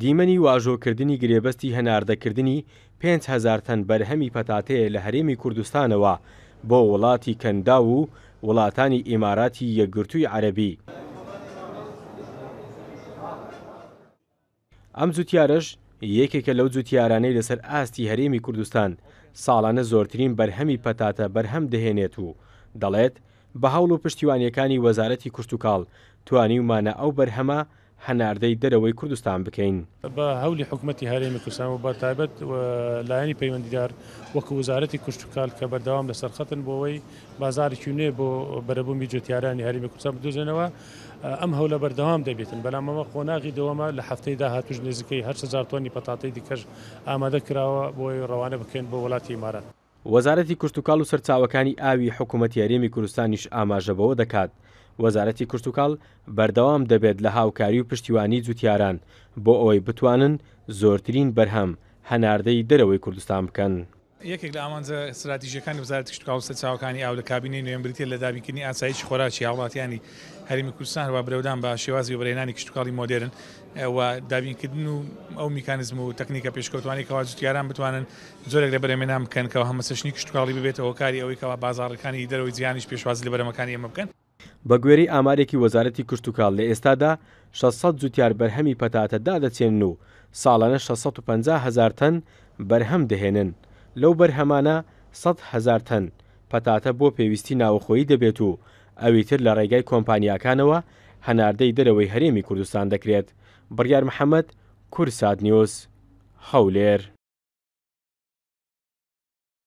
دیمەنی واژۆکردنی گرێبەستی هەناردەکردنی 5هزار تەن بەرهەمی پەتاتەیە لە هەرێمی کوردستانەوە بۆ وڵاتی کەندا و وڵاتانی ئیماراتی یەکگرتووی عەربی. ئەم زووتیارەش یەکێکە لەو زووتیارانەی لەسەر ئاستی هەرێمی کوردستان ساڵانە زۆرترین بەرهەمی پەتاتە بەرهەم دەهێنێت و دەڵێت بە هەوڵ و پشتیوانیەکانی وەزارەتی کوشتتوکاڵ توانی ومانە ئەو بەرهەمە هەناردەی دەرەوەی کوردستان بکەین بە هەولی حکوومەتتی هەرێمی کوردستان و بە تایبەت لایەنی پەیوەندیدار وەکو وزارەتی کوشتتوکال کە بەردەوام لە سەرخەتن بۆەوەی بازاری کوێ بۆ بەرەبوومی جوتیارانی هەرمی کوردستان بدۆزێنەوە ئەم هەو لە بەردەوام دەبێتن بەلامەوە خۆناغی دەوەمە لە هەفتەی داهاتوش نزیکەی هەر هزار تۆنی پەتاتەی دیکەش ئامادە کراوە بۆی ڕەوانە بکەین بۆ وڵاتی ئمارات. وەزارەتی کوشتتوکال و سەرچاوەکانی ئاوی حکوومەتی یاریمی کوردستانیش ئاماژەبەوە دەکات وەزارەتی کورتتوکاڵ بەردەوام دەبێت لە هاوکاری و پشتیوانی جوتیاران بۆ ئەوەی بتوانن زۆرترین بەرهەم هەناردەی دەرەوەی کوردستان بکەن. یەکێک لە ئامانجە استراتیژیەکانی وزارەتی شتکاو سە چاوەکانی ئاو لە کابینەی نوێنبریتە لە دابینکردنی ئاسایش خۆراکی هاوڵاتیانی هەرمی کوردستان هەوا برەودان بە شێوازی و بەرهێنانی کشتتوکڵی مۆدرن و دابینکردن و ئەو میکانزم و تەکنیکە پێشکەوتوانی کەواجدتیاران بتوانن زۆرێک لە بەرەمێنام بکەن کەەوە هەمەسەشنی کشتتوکڵی ببێتەوە کاری ئەوەی کەەوە بازارەکانی دەرەوەی زیانیش پێشوازی لە بەرەمەکانی ئێمە بکەن بە گوێرەی ئامارێکی وەزارەتی کشتتوکال لە ئێستادا 600 زووتار بەرهەمی پەتاتەدا دەچێن و ساڵانە 650 هزار تەن بەرهەم دەهێنن لەو بەرهەمانە 100 هزار تەن پەتاتە بۆ پێویستی ناوخۆیی دەبێت و ئەویتر لە ڕێگای کۆمپانیاکانەوە هەناردەی دەرەوەی هەرێمی کوردستان دەکرێت بڕیار محەممەد کورسات نیۆز هەولێر